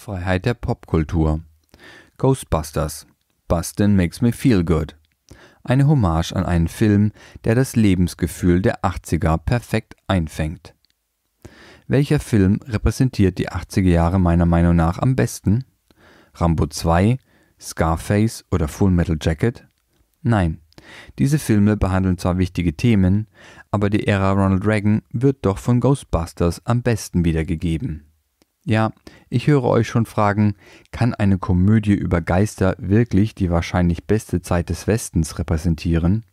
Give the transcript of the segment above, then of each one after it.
Freiheit der Popkultur. Ghostbusters. Bustin Makes Me Feel Good. Eine Hommage an einen Film, der das Lebensgefühl der 80er perfekt einfängt. Welcher Film repräsentiert die 80er Jahre meiner Meinung nach am besten? Rambo 2, Scarface oder Full Metal Jacket? Nein, diese Filme behandeln zwar wichtige Themen, aber die Ära Ronald Reagan wird doch von Ghostbusters am besten wiedergegeben. Ja, ich höre euch schon fragen, kann eine Komödie über Geister wirklich die wahrscheinlich beste Zeit des Westens repräsentieren?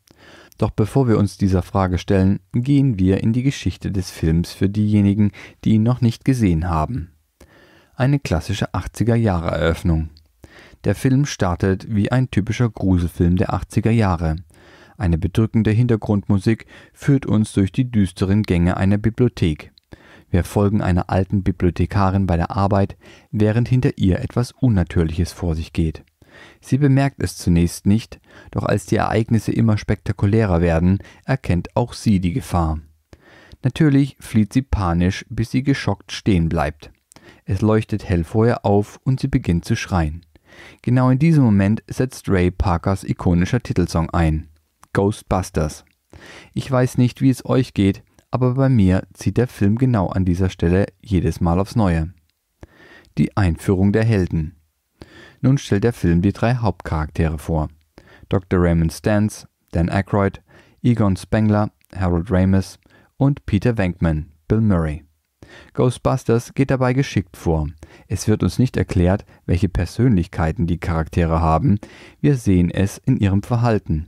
Doch bevor wir uns dieser Frage stellen, gehen wir in die Geschichte des Films für diejenigen, die ihn noch nicht gesehen haben. Eine klassische 80er Jahre Eröffnung. Der Film startet wie ein typischer Gruselfilm der 80er Jahre. Eine bedrückende Hintergrundmusik führt uns durch die düsteren Gänge einer Bibliothek. Wir folgen einer alten Bibliothekarin bei der Arbeit, während hinter ihr etwas Unnatürliches vor sich geht. Sie bemerkt es zunächst nicht, doch als die Ereignisse immer spektakulärer werden, erkennt auch sie die Gefahr. Natürlich flieht sie panisch, bis sie geschockt stehen bleibt. Es leuchtet hell vor ihr auf und sie beginnt zu schreien. Genau in diesem Moment setzt Ray Parkers ikonischer Titelsong ein. Ghostbusters. Ich weiß nicht, wie es euch geht, aber bei mir zieht der Film genau an dieser Stelle jedes Mal aufs Neue. Die Einführung der Helden. Nun stellt der Film die drei Hauptcharaktere vor. Dr. Raymond Stantz, Dan Aykroyd, Egon Spengler, Harold Ramis und Peter Venkman, Bill Murray. Ghostbusters geht dabei geschickt vor. Es wird uns nicht erklärt, welche Persönlichkeiten die Charaktere haben, wir sehen es in ihrem Verhalten.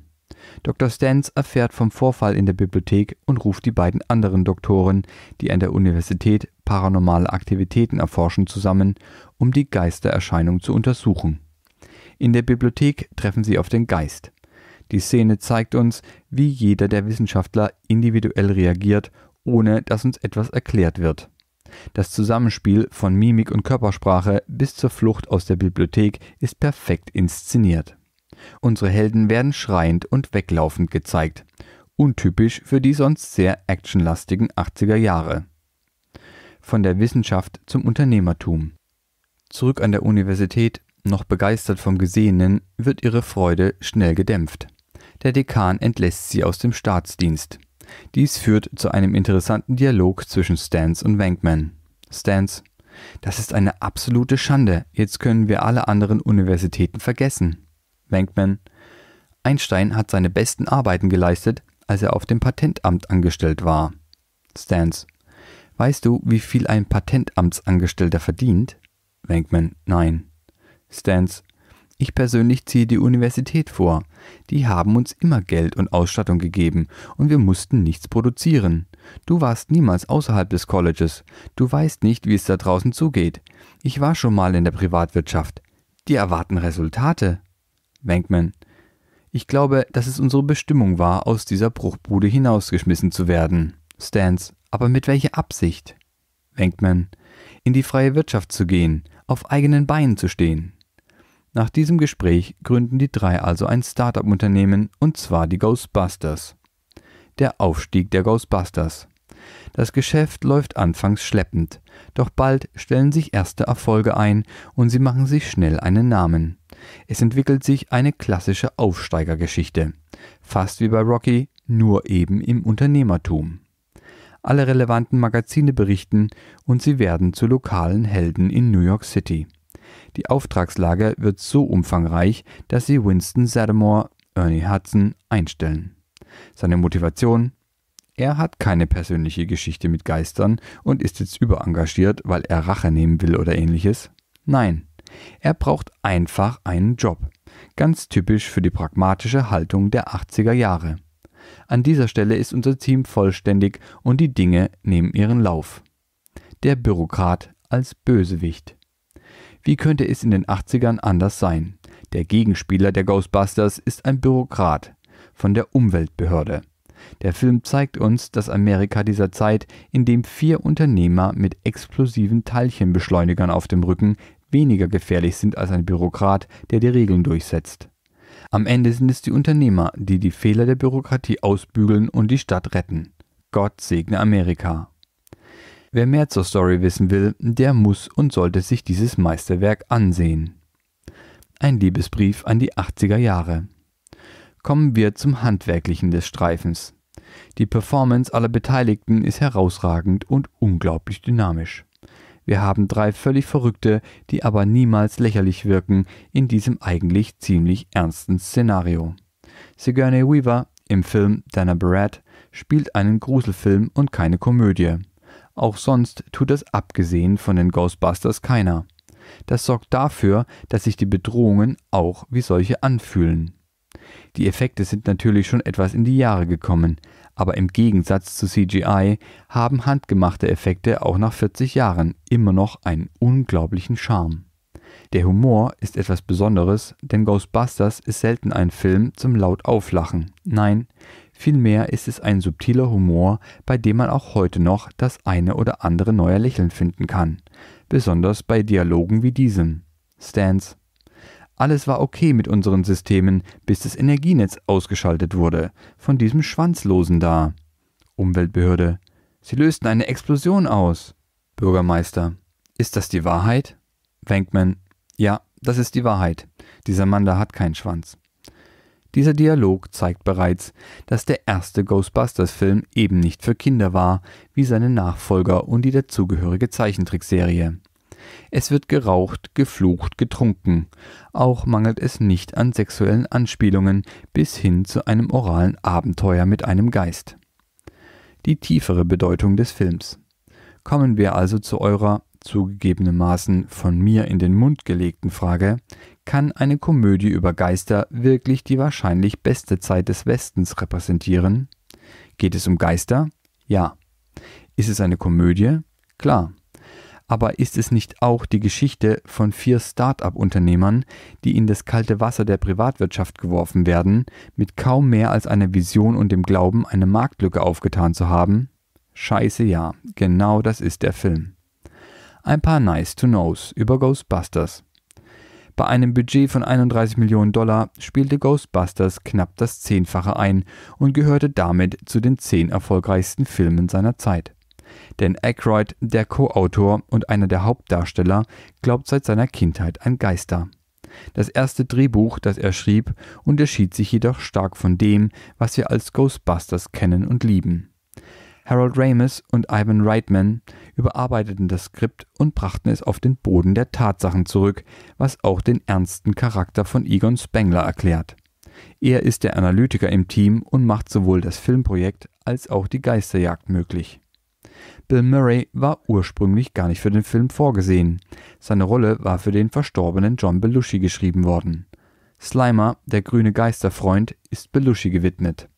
Dr. Stans erfährt vom Vorfall in der Bibliothek und ruft die beiden anderen Doktoren, die an der Universität paranormale Aktivitäten erforschen, zusammen, um die Geistererscheinung zu untersuchen. In der Bibliothek treffen sie auf den Geist. Die Szene zeigt uns, wie jeder der Wissenschaftler individuell reagiert, ohne dass uns etwas erklärt wird. Das Zusammenspiel von Mimik und Körpersprache bis zur Flucht aus der Bibliothek ist perfekt inszeniert. Unsere Helden werden schreiend und weglaufend gezeigt. Untypisch für die sonst sehr actionlastigen 80er Jahre. Von der Wissenschaft zum Unternehmertum. Zurück an der Universität, noch begeistert vom Gesehenen, wird ihre Freude schnell gedämpft. Der Dekan entlässt sie aus dem Staatsdienst. Dies führt zu einem interessanten Dialog zwischen Stans und Wankman. Stans, das ist eine absolute Schande. Jetzt können wir alle anderen Universitäten vergessen. Bankman. Einstein hat seine besten Arbeiten geleistet, als er auf dem Patentamt angestellt war. Stans. Weißt du, wie viel ein Patentamtsangestellter verdient? Wenkman. Nein. Stans. Ich persönlich ziehe die Universität vor. Die haben uns immer Geld und Ausstattung gegeben und wir mussten nichts produzieren. Du warst niemals außerhalb des Colleges. Du weißt nicht, wie es da draußen zugeht. Ich war schon mal in der Privatwirtschaft. Die erwarten Resultate. Venkman. Ich glaube, dass es unsere Bestimmung war, aus dieser Bruchbude hinausgeschmissen zu werden. Stans, aber mit welcher Absicht? Venkman. In die freie Wirtschaft zu gehen, auf eigenen Beinen zu stehen. Nach diesem Gespräch gründen die drei also ein Start-up-Unternehmen und zwar die Ghostbusters. Der Aufstieg der Ghostbusters. Das Geschäft läuft anfangs schleppend, doch bald stellen sich erste Erfolge ein und sie machen sich schnell einen Namen. Es entwickelt sich eine klassische Aufsteigergeschichte, fast wie bei Rocky, nur eben im Unternehmertum. Alle relevanten Magazine berichten und sie werden zu lokalen Helden in New York City. Die Auftragslage wird so umfangreich, dass sie Winston Sadamore, Ernie Hudson einstellen. Seine Motivation er hat keine persönliche Geschichte mit Geistern und ist jetzt überengagiert, weil er Rache nehmen will oder ähnliches. Nein, er braucht einfach einen Job. Ganz typisch für die pragmatische Haltung der 80er Jahre. An dieser Stelle ist unser Team vollständig und die Dinge nehmen ihren Lauf. Der Bürokrat als Bösewicht. Wie könnte es in den 80ern anders sein? Der Gegenspieler der Ghostbusters ist ein Bürokrat von der Umweltbehörde. Der Film zeigt uns das Amerika dieser Zeit, in dem vier Unternehmer mit explosiven Teilchenbeschleunigern auf dem Rücken weniger gefährlich sind als ein Bürokrat, der die Regeln durchsetzt. Am Ende sind es die Unternehmer, die die Fehler der Bürokratie ausbügeln und die Stadt retten. Gott segne Amerika. Wer mehr zur Story wissen will, der muss und sollte sich dieses Meisterwerk ansehen. Ein Liebesbrief an die 80er Jahre kommen wir zum Handwerklichen des Streifens. Die Performance aller Beteiligten ist herausragend und unglaublich dynamisch. Wir haben drei völlig Verrückte, die aber niemals lächerlich wirken in diesem eigentlich ziemlich ernsten Szenario. Sigourney Weaver im Film Dana Barrett spielt einen Gruselfilm und keine Komödie. Auch sonst tut das abgesehen von den Ghostbusters keiner. Das sorgt dafür, dass sich die Bedrohungen auch wie solche anfühlen. Die Effekte sind natürlich schon etwas in die Jahre gekommen, aber im Gegensatz zu CGI haben handgemachte Effekte auch nach 40 Jahren immer noch einen unglaublichen Charme. Der Humor ist etwas Besonderes, denn Ghostbusters ist selten ein Film zum laut Auflachen. Nein, vielmehr ist es ein subtiler Humor, bei dem man auch heute noch das eine oder andere neue Lächeln finden kann. Besonders bei Dialogen wie diesem. Stans, alles war okay mit unseren Systemen, bis das Energienetz ausgeschaltet wurde, von diesem Schwanzlosen da. Umweltbehörde. Sie lösten eine Explosion aus. Bürgermeister. Ist das die Wahrheit? Wenkman. Ja, das ist die Wahrheit. Dieser Mann da hat keinen Schwanz. Dieser Dialog zeigt bereits, dass der erste Ghostbusters-Film eben nicht für Kinder war, wie seine Nachfolger und die dazugehörige Zeichentrickserie. Es wird geraucht, geflucht, getrunken. Auch mangelt es nicht an sexuellen Anspielungen bis hin zu einem oralen Abenteuer mit einem Geist. Die tiefere Bedeutung des Films. Kommen wir also zu eurer zugegebenermaßen von mir in den Mund gelegten Frage, kann eine Komödie über Geister wirklich die wahrscheinlich beste Zeit des Westens repräsentieren? Geht es um Geister? Ja. Ist es eine Komödie? Klar. Aber ist es nicht auch die Geschichte von vier Start-up-Unternehmern, die in das kalte Wasser der Privatwirtschaft geworfen werden, mit kaum mehr als einer Vision und dem Glauben, eine Marktlücke aufgetan zu haben? Scheiße ja, genau das ist der Film. Ein paar Nice-to-Knows über Ghostbusters. Bei einem Budget von 31 Millionen Dollar spielte Ghostbusters knapp das Zehnfache ein und gehörte damit zu den zehn erfolgreichsten Filmen seiner Zeit. Denn Aykroyd, der Co-Autor und einer der Hauptdarsteller, glaubt seit seiner Kindheit an Geister. Das erste Drehbuch, das er schrieb, unterschied sich jedoch stark von dem, was wir als Ghostbusters kennen und lieben. Harold Ramis und Ivan Reitman überarbeiteten das Skript und brachten es auf den Boden der Tatsachen zurück, was auch den ernsten Charakter von Egon Spengler erklärt. Er ist der Analytiker im Team und macht sowohl das Filmprojekt als auch die Geisterjagd möglich. Bill Murray war ursprünglich gar nicht für den Film vorgesehen. Seine Rolle war für den verstorbenen John Belushi geschrieben worden. Slimer, der grüne Geisterfreund, ist Belushi gewidmet.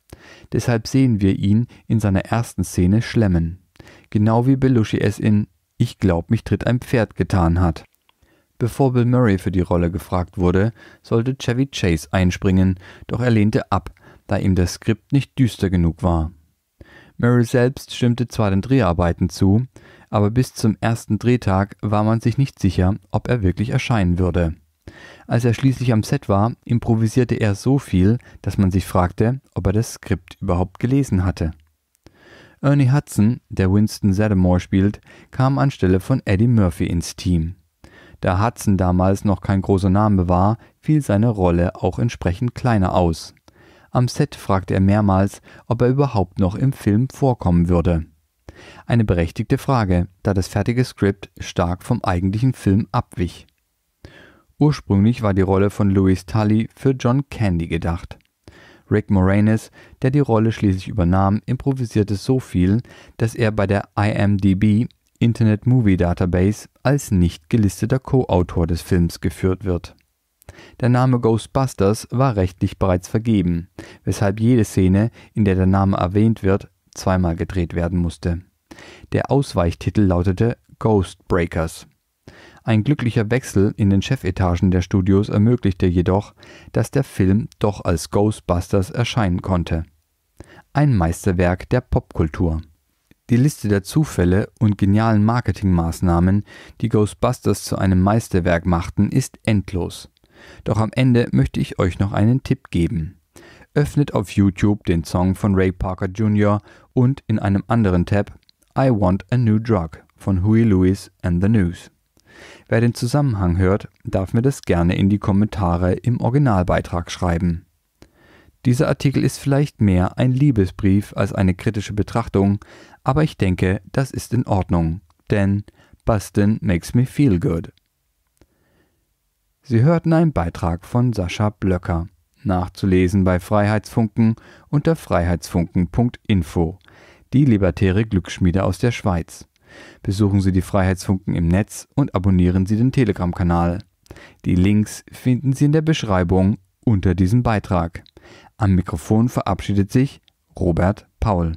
Deshalb sehen wir ihn in seiner ersten Szene schlemmen. Genau wie Belushi es in Ich glaub, mich tritt ein Pferd getan hat. Bevor Bill Murray für die Rolle gefragt wurde, sollte Chevy Chase einspringen, doch er lehnte ab, da ihm das Skript nicht düster genug war. Murray selbst stimmte zwar den Dreharbeiten zu, aber bis zum ersten Drehtag war man sich nicht sicher, ob er wirklich erscheinen würde. Als er schließlich am Set war, improvisierte er so viel, dass man sich fragte, ob er das Skript überhaupt gelesen hatte. Ernie Hudson, der Winston Zeddemore spielt, kam anstelle von Eddie Murphy ins Team. Da Hudson damals noch kein großer Name war, fiel seine Rolle auch entsprechend kleiner aus. Am Set fragte er mehrmals, ob er überhaupt noch im Film vorkommen würde. Eine berechtigte Frage, da das fertige Skript stark vom eigentlichen Film abwich. Ursprünglich war die Rolle von Louis Tully für John Candy gedacht. Rick Moranis, der die Rolle schließlich übernahm, improvisierte so viel, dass er bei der IMDb Internet Movie Database als nicht gelisteter Co-Autor des Films geführt wird. Der Name Ghostbusters war rechtlich bereits vergeben, weshalb jede Szene, in der der Name erwähnt wird, zweimal gedreht werden musste. Der Ausweichtitel lautete Ghostbreakers. Ein glücklicher Wechsel in den Chefetagen der Studios ermöglichte jedoch, dass der Film doch als Ghostbusters erscheinen konnte. Ein Meisterwerk der Popkultur. Die Liste der Zufälle und genialen Marketingmaßnahmen, die Ghostbusters zu einem Meisterwerk machten, ist endlos. Doch am Ende möchte ich euch noch einen Tipp geben. Öffnet auf YouTube den Song von Ray Parker Jr. und in einem anderen Tab I Want a New Drug von Huey Lewis and the News. Wer den Zusammenhang hört, darf mir das gerne in die Kommentare im Originalbeitrag schreiben. Dieser Artikel ist vielleicht mehr ein Liebesbrief als eine kritische Betrachtung, aber ich denke, das ist in Ordnung, denn Bustin makes me feel good. Sie hörten einen Beitrag von Sascha Blöcker. Nachzulesen bei Freiheitsfunken unter freiheitsfunken.info. Die libertäre Glücksschmiede aus der Schweiz. Besuchen Sie die Freiheitsfunken im Netz und abonnieren Sie den Telegram-Kanal. Die Links finden Sie in der Beschreibung unter diesem Beitrag. Am Mikrofon verabschiedet sich Robert Paul.